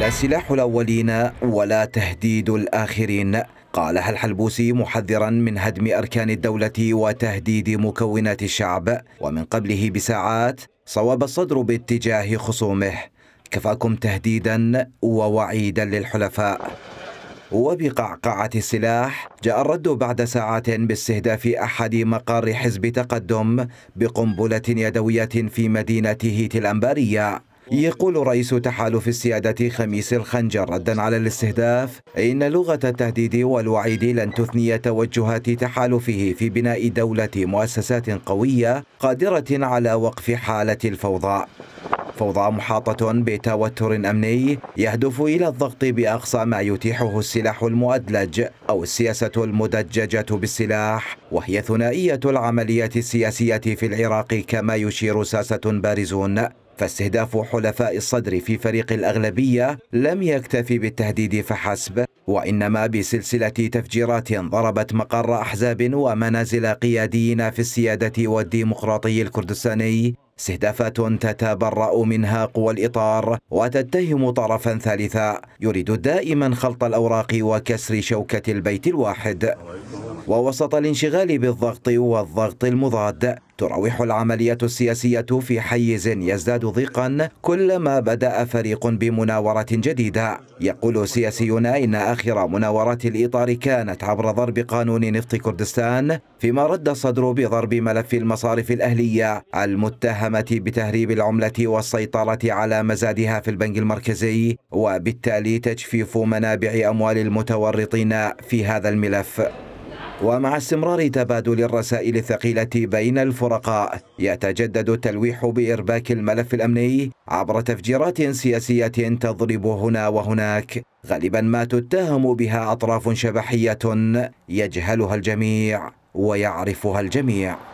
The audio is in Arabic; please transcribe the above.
لا سلاح الأولين ولا تهديد الآخرين قالها الحلبوسي محذرا من هدم أركان الدولة وتهديد مكونات الشعب ومن قبله بساعات صواب الصدر باتجاه خصومه كفاكم تهديدا ووعيدا للحلفاء وبقعقعة السلاح جاء الرد بعد ساعات باستهداف أحد مقار حزب تقدم بقنبلة يدوية في مدينة هيت الأنبارية يقول رئيس تحالف السيادة خميس الخنجر ردا على الاستهداف إن لغة التهديد والوعيد لن تثني توجهات تحالفه في بناء دولة مؤسسات قوية قادرة على وقف حالة الفوضى فوضى محاطة بتوتر أمني يهدف إلى الضغط بأقصى ما يتيحه السلاح المؤدلج أو السياسة المدججة بالسلاح وهي ثنائية العمليات السياسية في العراق كما يشير ساسة بارزون فاستهداف حلفاء الصدر في فريق الأغلبية لم يكتفي بالتهديد فحسب وإنما بسلسلة تفجيرات ضربت مقر أحزاب ومنازل قياديين في السيادة والديمقراطي الكردستاني استهدافات تتبرأ منها قوى الإطار وتتهم طرفا ثالثا يريد دائما خلط الأوراق وكسر شوكة البيت الواحد ووسط الانشغال بالضغط والضغط المضاد تراوح العملية السياسية في حيز يزداد ضيقا كلما بدأ فريق بمناورة جديدة يقول سياسيون إن آخر مناورات الإطار كانت عبر ضرب قانون نفط كردستان فيما رد الصدر بضرب ملف المصارف الأهلية المتهمة بتهريب العملة والسيطرة على مزادها في البنك المركزي وبالتالي تجفيف منابع أموال المتورطين في هذا الملف ومع استمرار تبادل الرسائل الثقيلة بين الفرقاء يتجدد التلويح بإرباك الملف الأمني عبر تفجيرات سياسية تضرب هنا وهناك غالبا ما تتهم بها أطراف شبحية يجهلها الجميع ويعرفها الجميع